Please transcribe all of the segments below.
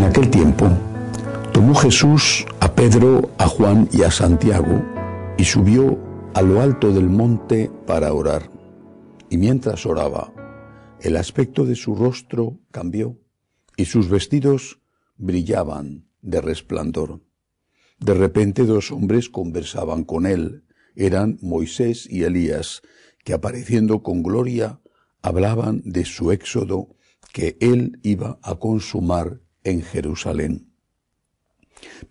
En aquel tiempo, tomó Jesús a Pedro, a Juan y a Santiago y subió a lo alto del monte para orar. Y mientras oraba, el aspecto de su rostro cambió y sus vestidos brillaban de resplandor. De repente dos hombres conversaban con él. Eran Moisés y Elías, que apareciendo con gloria hablaban de su éxodo que él iba a consumar en Jerusalén.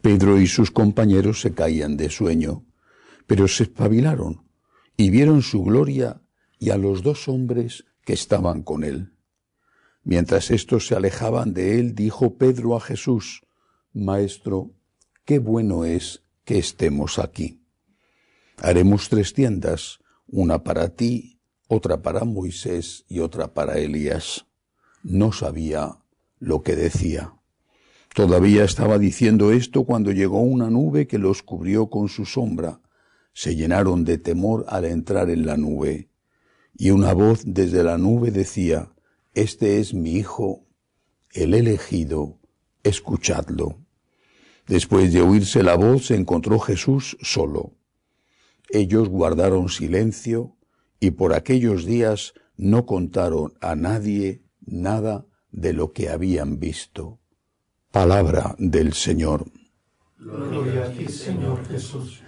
Pedro y sus compañeros se caían de sueño, pero se espabilaron y vieron su gloria y a los dos hombres que estaban con él. Mientras estos se alejaban de él, dijo Pedro a Jesús, Maestro, qué bueno es que estemos aquí. Haremos tres tiendas, una para ti, otra para Moisés y otra para Elías. No sabía lo que decía. Todavía estaba diciendo esto cuando llegó una nube que los cubrió con su sombra. Se llenaron de temor al entrar en la nube. Y una voz desde la nube decía, Este es mi Hijo, el elegido, escuchadlo. Después de oírse la voz se encontró Jesús solo. Ellos guardaron silencio y por aquellos días no contaron a nadie nada de lo que habían visto. Palabra del Señor. Gloria Señor Jesús.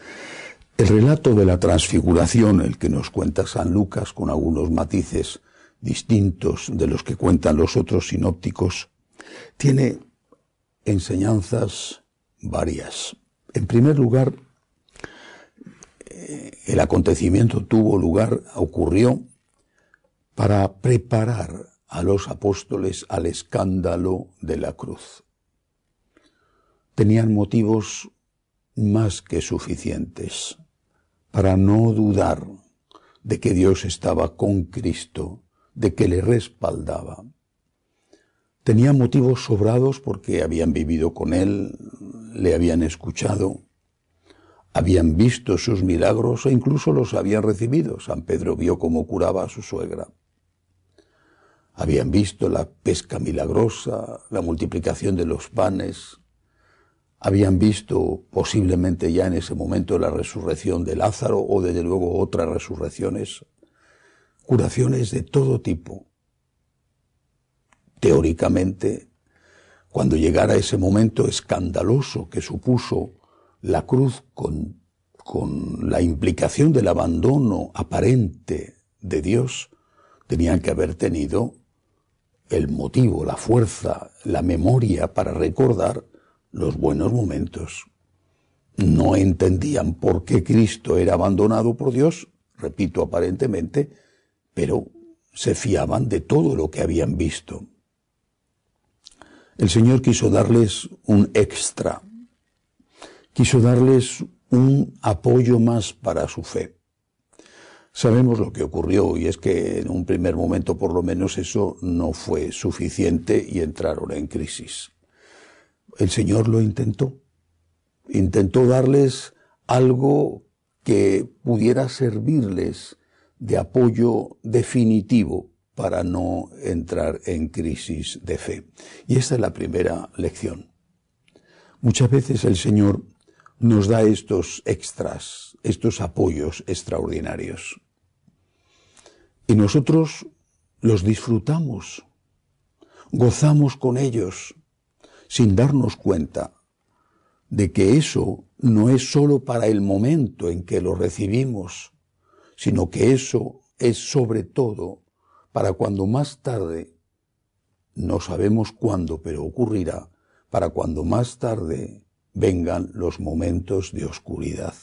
El relato de la transfiguración, el que nos cuenta San Lucas con algunos matices distintos de los que cuentan los otros sinópticos, tiene enseñanzas varias. En primer lugar, eh, el acontecimiento tuvo lugar, ocurrió, para preparar a los apóstoles al escándalo de la cruz tenían motivos más que suficientes para no dudar de que Dios estaba con Cristo, de que le respaldaba. Tenían motivos sobrados porque habían vivido con Él, le habían escuchado, habían visto sus milagros e incluso los habían recibido. San Pedro vio cómo curaba a su suegra. Habían visto la pesca milagrosa, la multiplicación de los panes, habían visto posiblemente ya en ese momento la resurrección de Lázaro o desde luego otras resurrecciones, curaciones de todo tipo. Teóricamente, cuando llegara ese momento escandaloso que supuso la cruz con, con la implicación del abandono aparente de Dios, tenían que haber tenido el motivo, la fuerza, la memoria para recordar los buenos momentos. No entendían por qué Cristo era abandonado por Dios, repito aparentemente, pero se fiaban de todo lo que habían visto. El Señor quiso darles un extra, quiso darles un apoyo más para su fe. Sabemos lo que ocurrió y es que en un primer momento por lo menos eso no fue suficiente y entraron en crisis. El Señor lo intentó. Intentó darles algo que pudiera servirles de apoyo definitivo para no entrar en crisis de fe. Y esta es la primera lección. Muchas veces el Señor nos da estos extras, estos apoyos extraordinarios. Y nosotros los disfrutamos, gozamos con ellos, sin darnos cuenta de que eso no es sólo para el momento en que lo recibimos, sino que eso es sobre todo para cuando más tarde, no sabemos cuándo, pero ocurrirá, para cuando más tarde vengan los momentos de oscuridad.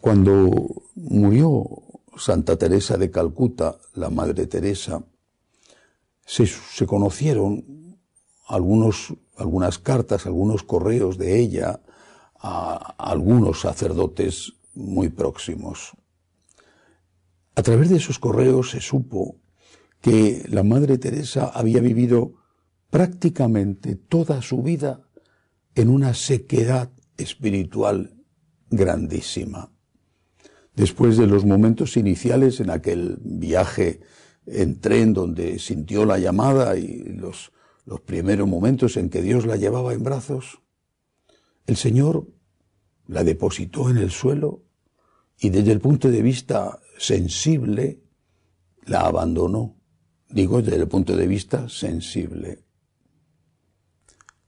Cuando murió Santa Teresa de Calcuta, la Madre Teresa, se, conocieron algunas cartas, algunos correos de ella a, a algunos sacerdotes muy próximos. A través de esos correos se supo que la Madre Teresa había vivido prácticamente toda su vida en una sequedad espiritual grandísima. Después de los momentos iniciales en aquel viaje entré en donde sintió la llamada y los, los primeros momentos en que Dios la llevaba en brazos, el Señor la depositó en el suelo y desde el punto de vista sensible la abandonó. Digo desde el punto de vista sensible.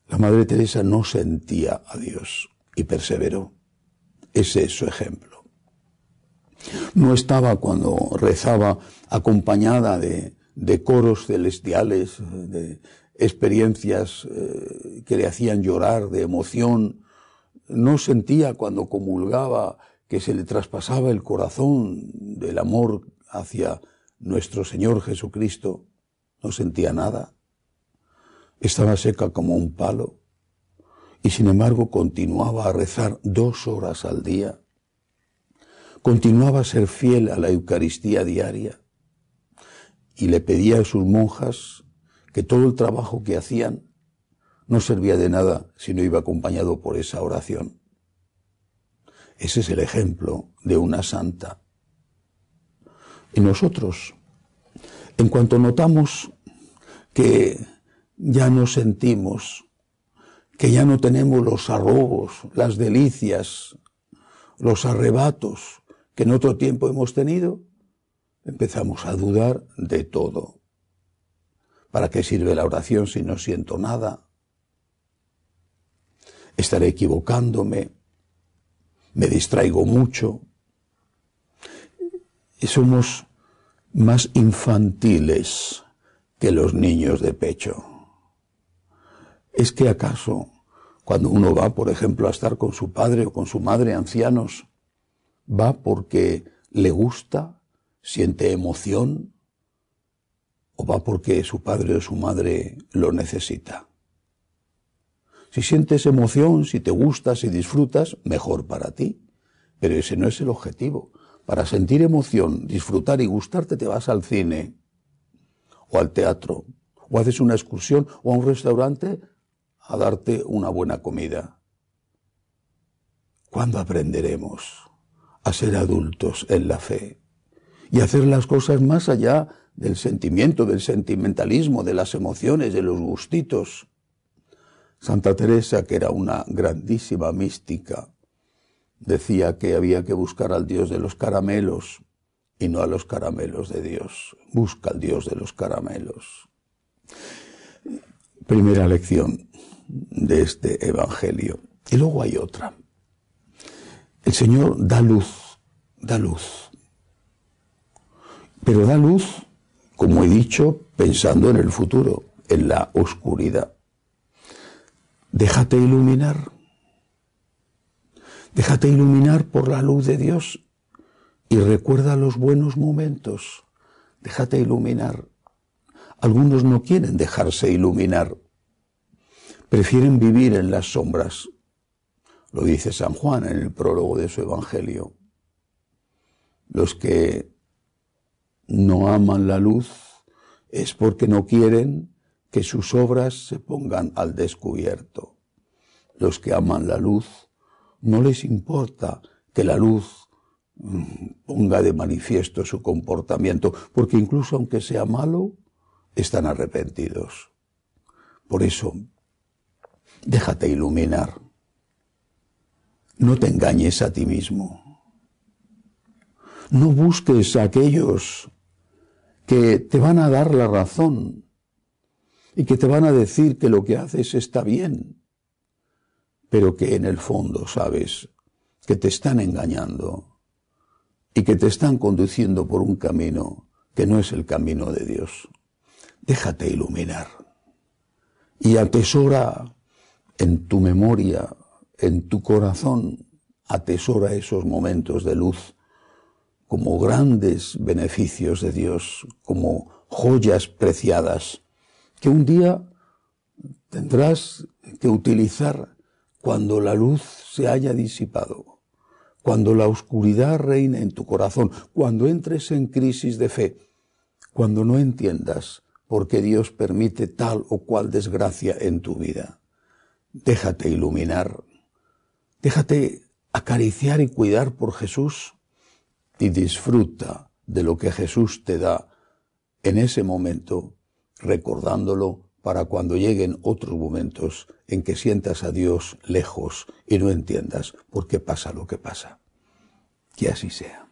La Madre Teresa no sentía a Dios y perseveró. Ese es su ejemplo. No estaba cuando rezaba acompañada de, coros celestiales, de experiencias eh, que le hacían llorar de emoción. No sentía cuando comulgaba que se le traspasaba el corazón del amor hacia nuestro Señor Jesucristo. No sentía nada. Estaba seca como un palo y sin embargo continuaba a rezar dos horas al día continuaba a ser fiel a la Eucaristía diaria y le pedía a sus monjas que todo el trabajo que hacían no servía de nada si no iba acompañado por esa oración. Ese es el ejemplo de una santa. Y nosotros, en cuanto notamos que ya no sentimos, que ya no tenemos los arrobos, las delicias, los arrebatos que en otro tiempo hemos tenido, empezamos a dudar de todo. ¿Para qué sirve la oración si no siento nada? Estaré equivocándome, me distraigo mucho. Y somos más infantiles que los niños de pecho. ¿Es que acaso cuando uno va, por ejemplo, a estar con su padre o con su madre ancianos, va porque le gusta, siente emoción o va porque su padre o su madre lo necesita. Si sientes emoción, si te gustas y si disfrutas, mejor para ti. Pero ese no es el objetivo. Para sentir emoción, disfrutar y gustarte te vas al cine o al teatro o haces una excursión o a un restaurante a darte una buena comida. ¿Cuándo aprenderemos? a ser adultos en la fe y hacer las cosas más allá del sentimiento, del sentimentalismo, de las emociones, de los gustitos. Santa Teresa, que era una grandísima mística, decía que había que buscar al Dios de los caramelos y no a los caramelos de Dios. Busca al Dios de los caramelos. Primera lección de este Evangelio. Y luego hay otra. El Señor da luz, da luz. Pero da luz, como he dicho, pensando en el futuro, en la oscuridad. Déjate iluminar. Déjate iluminar por la luz de Dios y recuerda los buenos momentos. Déjate iluminar. Algunos no quieren dejarse iluminar. Prefieren vivir en las sombras. Lo dice San Juan en el prólogo de su Evangelio. Los que no aman la luz es porque no quieren que sus obras se pongan al descubierto. Los que aman la luz no les importa que la luz mm, ponga de manifiesto su comportamiento, porque incluso aunque sea malo, están arrepentidos. Por eso, déjate iluminar no te engañes a ti mismo. No busques a aquellos que te van a dar la razón y que te van a decir que lo que haces está bien, pero que en el fondo sabes que te están engañando y que te están conduciendo por un camino que no es el camino de Dios. Déjate iluminar y atesora en tu memoria en tu corazón atesora esos momentos de luz como grandes beneficios de Dios, como joyas preciadas, que un día tendrás que utilizar cuando la luz se haya disipado, cuando la oscuridad reine en tu corazón, cuando entres en crisis de fe, cuando no entiendas por qué Dios permite tal o cual desgracia en tu vida. Déjate iluminar Déjate acariciar y cuidar por Jesús y disfruta de lo que Jesús te da en ese momento, recordándolo para cuando lleguen otros momentos en que sientas a Dios lejos y no entiendas por qué pasa lo que pasa. Que así sea.